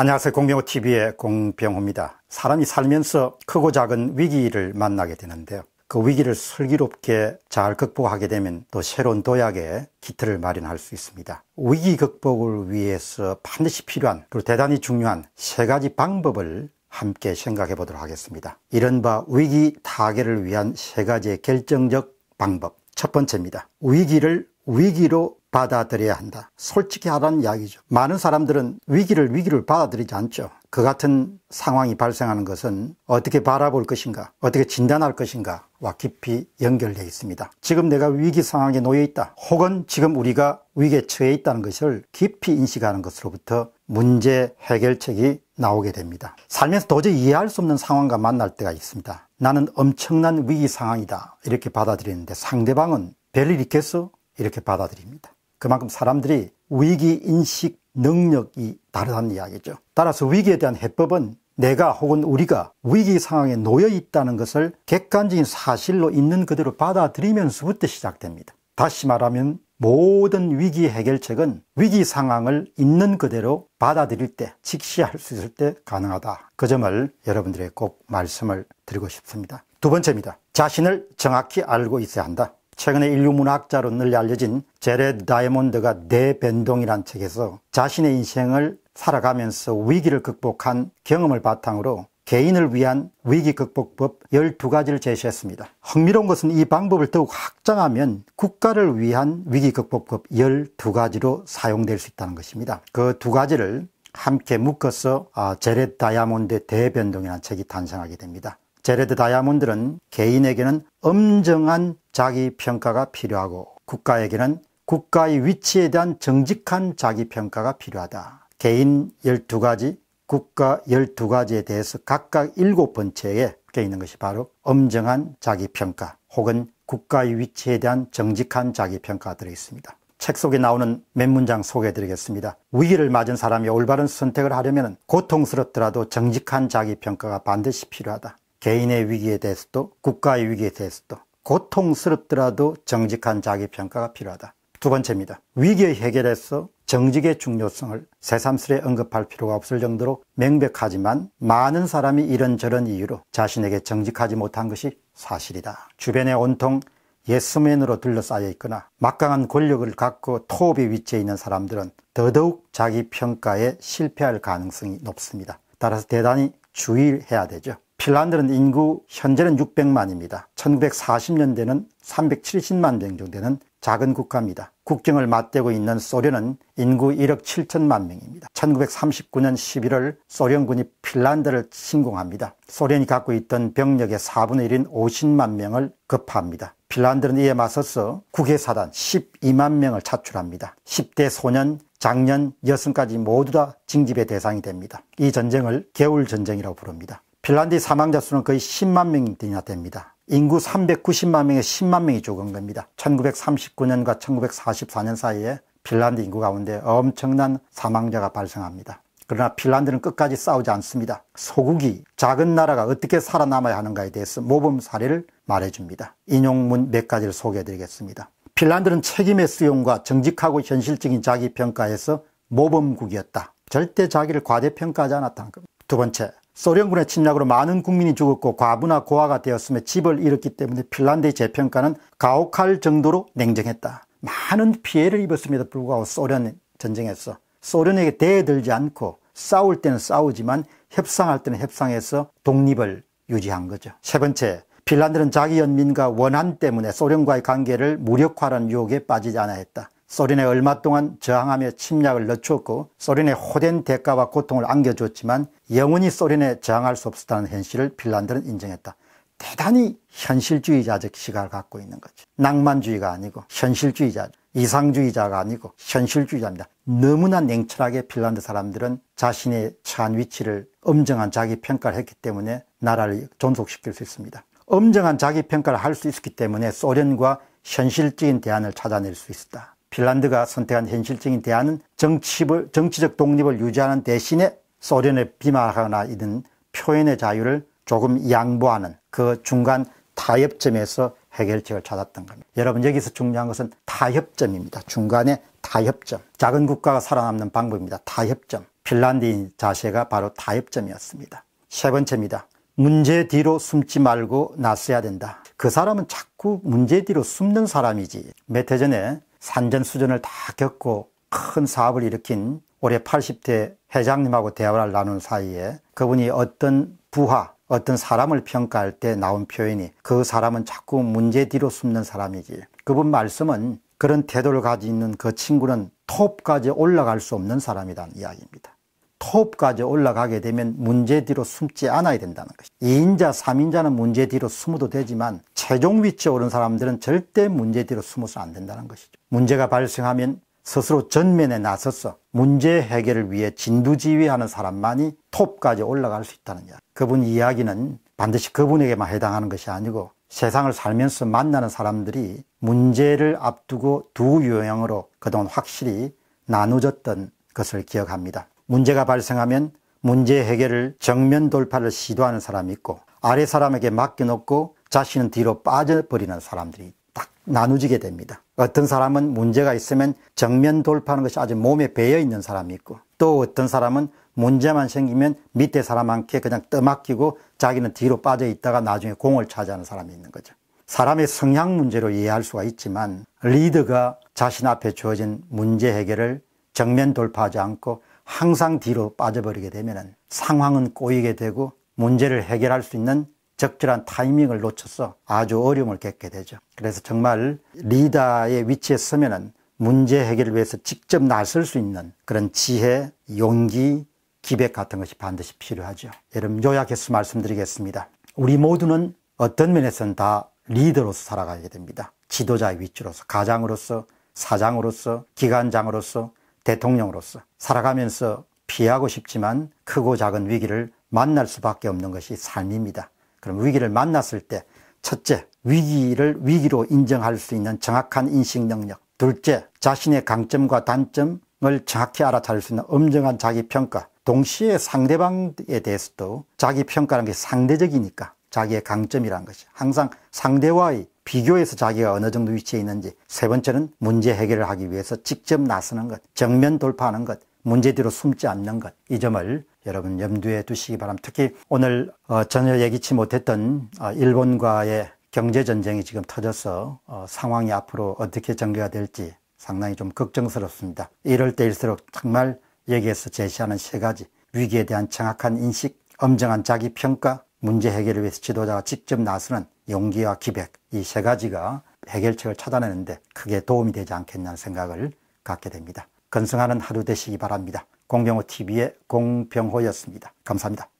안녕하세요. 공병호TV의 공병호입니다. 사람이 살면서 크고 작은 위기를 만나게 되는데요. 그 위기를 슬기롭게 잘 극복하게 되면 또 새로운 도약의 기틀을 마련할 수 있습니다. 위기 극복을 위해서 반드시 필요한 그리고 대단히 중요한 세 가지 방법을 함께 생각해 보도록 하겠습니다. 이른바 위기 타개를 위한 세 가지의 결정적 방법. 첫 번째입니다. 위기를 위기로 받아들여야 한다. 솔직히 하라는 이야기죠. 많은 사람들은 위기를 위기를 받아들이지 않죠. 그 같은 상황이 발생하는 것은 어떻게 바라볼 것인가, 어떻게 진단할 것인가와 깊이 연결되어 있습니다. 지금 내가 위기 상황에 놓여 있다, 혹은 지금 우리가 위기에 처해 있다는 것을 깊이 인식하는 것으로부터 문제 해결책이 나오게 됩니다. 살면서 도저히 이해할 수 없는 상황과 만날 때가 있습니다. 나는 엄청난 위기 상황이다. 이렇게 받아들이는데 상대방은 별일 있겠어? 이렇게 받아들입니다. 그만큼 사람들이 위기 인식 능력이 다르다는 이야기죠. 따라서 위기에 대한 해법은 내가 혹은 우리가 위기 상황에 놓여 있다는 것을 객관적인 사실로 있는 그대로 받아들이면서부터 시작됩니다. 다시 말하면 모든 위기 해결책은 위기 상황을 있는 그대로 받아들일 때, 직시할 수 있을 때 가능하다. 그 점을 여러분들에게 꼭 말씀을 드리고 싶습니다. 두 번째입니다. 자신을 정확히 알고 있어야 한다. 최근에 인류 문학자로 늘 알려진 제레드 다이아몬드가 대변동이란 책에서 자신의 인생을 살아가면서 위기를 극복한 경험을 바탕으로 개인을 위한 위기 극복법 12가지를 제시했습니다. 흥미로운 것은 이 방법을 더욱 확장하면 국가를 위한 위기 극복법 12가지로 사용될 수 있다는 것입니다. 그 두 가지를 함께 묶어서 아, 제렛 다이아몬드 대변동이라는 책이 탄생하게 됩니다. 제레드 다이아몬드는 개인에게는 엄정한 자기 평가가 필요하고 국가에게는 국가의 위치에 대한 정직한 자기 평가가 필요하다. 개인 12가지, 국가 12가지에 대해서 각각 7번째에 묶 있는 것이 바로 엄정한 자기 평가 혹은 국가의 위치에 대한 정직한 자기 평가가 들어 있습니다. 책 속에 나오는 몇 문장 소개해 드리겠습니다. 위기를 맞은 사람이 올바른 선택을 하려면 고통스럽더라도 정직한 자기평가가 반드시 필요하다. 개인의 위기에 대해서도 국가의 위기에 대해서도 고통스럽더라도 정직한 자기평가가 필요하다. 두 번째입니다. 위기의 해결에서 정직의 중요성을 새삼스레 언급할 필요가 없을 정도로 명백하지만 많은 사람이 이런저런 이유로 자신에게 정직하지 못한 것이 사실이다. 주변에 온통 예스맨으로 둘러싸여 있거나 막강한 권력을 갖고 톱에 위치해 있는 사람들은 더더욱 자기 평가에 실패할 가능성이 높습니다. 따라서 대단히 주의해야 되죠. 핀란드는 인구 현재는 600만입니다. 1940년대는 370만 명 정도는 작은 국가입니다. 국경을 맞대고 있는 소련은 인구 1억 7천만 명입니다. 1939년 11월 소련군이 핀란드를 침공합니다. 소련이 갖고 있던 병력의 4분의 1인 50만 명을 급파합니다. 핀란드는 이에 맞서서 국외사단 12만 명을 차출합니다. 10대 소년 장년 여성까지 모두 다 징집의 대상이 됩니다. 이 전쟁을 겨울전쟁이라고 부릅니다. 핀란드 사망자 수는 거의 10만 명이나 됩니다. 인구 390만 명에 10만 명이 죽은 겁니다. 1939년과 1944년 사이에 핀란드 인구 가운데 엄청난 사망자가 발생합니다. 그러나 핀란드는 끝까지 싸우지 않습니다. 소국이 작은 나라가 어떻게 살아남아야 하는가에 대해서 모범 사례를 말해줍니다. 인용문 몇 가지를 소개해드리겠습니다. 핀란드는 책임의 수용과 정직하고 현실적인 자기 평가에서 모범국이었다. 절대 자기를 과대평가하지 않았다는 겁니다. 두 번째, 소련군의 침략으로 많은 국민이 죽었고 과부나 고아가 되었으며 집을 잃었기 때문에 핀란드의 재평가는 가혹할 정도로 냉정했다. 많은 피해를 입었음에도 불구하고 소련 전쟁에서 소련에게 대들지 않고 싸울 때는 싸우지만 협상할 때는 협상해서 독립을 유지한 거죠. 세 번째, 핀란드는 자기 연민과 원한 때문에 소련과의 관계를 무력화하는 유혹에 빠지지 않아 했다. 소련에 얼마 동안 저항하며 침략을 늦췄고 소련의 호된 대가와 고통을 안겨줬지만 영원히 소련에 저항할 수 없었다는 현실을 핀란드는 인정했다. 대단히 현실주의자적 시각을 갖고 있는 거죠. 낭만주의가 아니고 현실주의자, 이상주의자가 아니고 현실주의자입니다. 너무나 냉철하게 핀란드 사람들은 자신의 처한 위치를 엄정한 자기 평가를 했기 때문에 나라를 존속시킬 수 있습니다. 엄정한 자기 평가를 할 수 있었기 때문에 소련과 현실적인 대안을 찾아낼 수 있었다. 핀란드가 선택한 현실적인 대안은 정치를, 정치적 독립을 유지하는 대신에 소련을 비말하거나 이런 표현의 자유를 조금 양보하는 그 중간 타협점에서 해결책을 찾았던 겁니다. 여러분 여기서 중요한 것은 타협점입니다. 중간에 타협점. 작은 국가가 살아남는 방법입니다. 타협점. 핀란드인 자세가 바로 타협점이었습니다. 세 번째입니다. 문제 뒤로 숨지 말고 나서야 된다. 그 사람은 자꾸 문제 뒤로 숨는 사람이지. 몇 해 전에 산전수전을 다 겪고 큰 사업을 일으킨 올해 80대 회장님하고 대화를 나눈 사이에 그분이 어떤 부하, 어떤 사람을 평가할 때 나온 표현이 그 사람은 자꾸 문제 뒤로 숨는 사람이지. 그분 말씀은 그런 태도를 가지고 있는 그 친구는 톱까지 올라갈 수 없는 사람이란 이야기입니다. 톱까지 올라가게 되면 문제 뒤로 숨지 않아야 된다는 것이 2인자, 3인자는 문제 뒤로 숨어도 되지만 최종 위치에 오른 사람들은 절대 문제 뒤로 숨어서 안 된다는 것이죠. 문제가 발생하면 스스로 전면에 나서서 문제 해결을 위해 진두지휘하는 사람만이 톱까지 올라갈 수 있다는 이야기. 그분 이야기는 반드시 그분에게만 해당하는 것이 아니고 세상을 살면서 만나는 사람들이 문제를 앞두고 두 유형으로 그동안 확실히 나누어졌던 것을 기억합니다. 문제가 발생하면 문제 해결을 정면 돌파를 시도하는 사람이 있고 아래 사람에게 맡겨놓고 자신은 뒤로 빠져버리는 사람들이 딱 나누지게 됩니다. 어떤 사람은 문제가 있으면 정면 돌파하는 것이 아주 몸에 배어 있는 사람이 있고 또 어떤 사람은 문제만 생기면 밑에 사람한테 그냥 떠맡기고 자기는 뒤로 빠져 있다가 나중에 공을 차지하는 사람이 있는 거죠. 사람의 성향 문제로 이해할 수가 있지만 리더가 자신 앞에 주어진 문제 해결을 정면 돌파하지 않고 항상 뒤로 빠져버리게 되면 상황은 꼬이게 되고 문제를 해결할 수 있는 적절한 타이밍을 놓쳐서 아주 어려움을 겪게 되죠. 그래서 정말 리더의 위치에 서면은 문제 해결을 위해서 직접 나설 수 있는 그런 지혜, 용기, 기백 같은 것이 반드시 필요하죠. 여러분 요약해서 말씀드리겠습니다. 우리 모두는 어떤 면에서는 다 리더로서 살아가게 됩니다. 지도자의 위치로서, 가장으로서, 사장으로서, 기관장으로서, 대통령으로서 살아가면서 피하고 싶지만 크고 작은 위기를 만날 수밖에 없는 것이 삶입니다. 그럼 위기를 만났을 때 첫째, 위기를 위기로 인정할 수 있는 정확한 인식 능력. 둘째, 자신의 강점과 단점을 정확히 알아차릴 수 있는 엄정한 자기 평가. 동시에 상대방에 대해서도 자기 평가라는 게 상대적이니까 자기의 강점이라는 것이 항상 상대와의 비교해서 자기가 어느 정도 위치에 있는지 세 번째는 문제 해결을 하기 위해서 직접 나서는 것 정면 돌파하는 것 문제 뒤로 숨지 않는 것 이 점을 여러분 염두에 두시기 바랍니다 특히 오늘 어, 전혀 예기치 못했던 어, 일본과의 경제전쟁이 지금 터져서 어, 상황이 앞으로 어떻게 전개가 될지 상당히 좀 걱정스럽습니다 이럴 때일수록 정말 여기에서 제시하는 세 가지 위기에 대한 정확한 인식, 엄정한 자기 평가, 문제 해결을 위해서 지도자가 직접 나서는 용기와 기백 이 세 가지가 해결책을 찾아내는데 크게 도움이 되지 않겠냐는 생각을 갖게 됩니다. 건승하는 하루 되시기 바랍니다. 공병호 TV의 공병호였습니다. 감사합니다.